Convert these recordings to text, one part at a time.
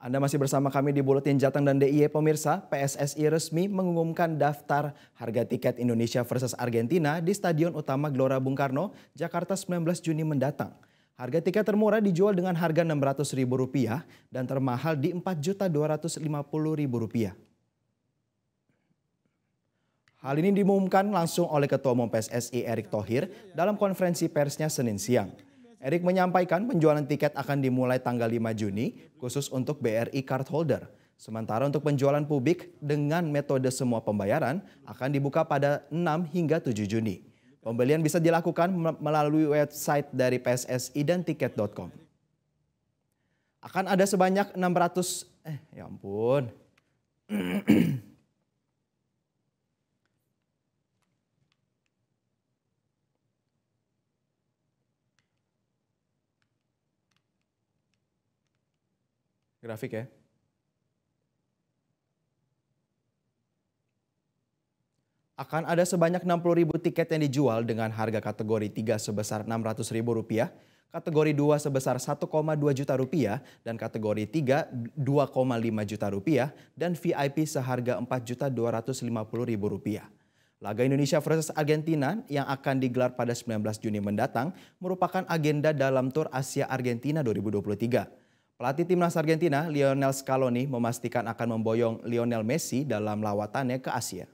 Anda masih bersama kami di Buletin Jateng dan DIY Pemirsa, PSSI resmi mengumumkan daftar harga tiket Indonesia versus Argentina di Stadion Utama Gelora Bung Karno, Jakarta 19 Juni mendatang. Harga tiket termurah dijual dengan harga Rp600.000 dan termahal di Rp4.250.000. Hal ini diumumkan langsung oleh Ketua Umum PSSI Erick Thohir dalam konferensi persnya Senin siang. Erik menyampaikan penjualan tiket akan dimulai tanggal 5 Juni khusus untuk BRI cardholder. Sementara untuk penjualan publik dengan metode semua pembayaran akan dibuka pada 6 hingga 7 Juni. Pembelian bisa dilakukan melalui website dari PSSI dan tiket.com. Akan ada sebanyak 600 eh ya ampun. grafik ya. Akan ada sebanyak 60 ribu tiket yang dijual dengan harga kategori 3 sebesar Rp600.000, kategori 2 sebesar 1,2 juta rupiah, dan kategori 3 2,5 juta rupiah, dan VIP seharga 4 juta 250 ribu rupiah. Laga Indonesia versus Argentina yang akan digelar pada 19 Juni mendatang merupakan agenda dalam tur Asia Argentina 2023. Pelatih timnas Argentina, Lionel Scaloni, memastikan akan memboyong Lionel Messi dalam lawatannya ke Asia.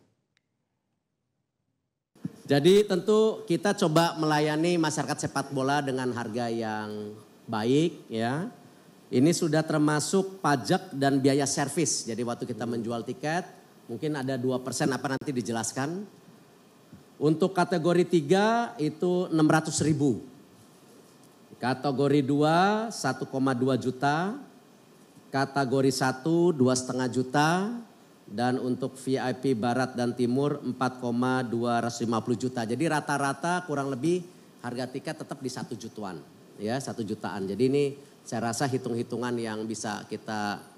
Jadi tentu kita coba melayani masyarakat sepak bola dengan harga yang baik ya. Ini sudah termasuk pajak dan biaya servis. Jadi waktu kita menjual tiket mungkin ada 2% apa nanti dijelaskan. Untuk kategori 3 itu 600 ribu Kategori 2 1,2 juta, kategori 1 2,5 juta dan untuk VIP barat dan timur 4,250 juta. Jadi rata-rata kurang lebih harga tiket tetap di 1 jutaan. Ya, 1 jutaan. Jadi ini saya rasa hitung-hitungan yang bisa kita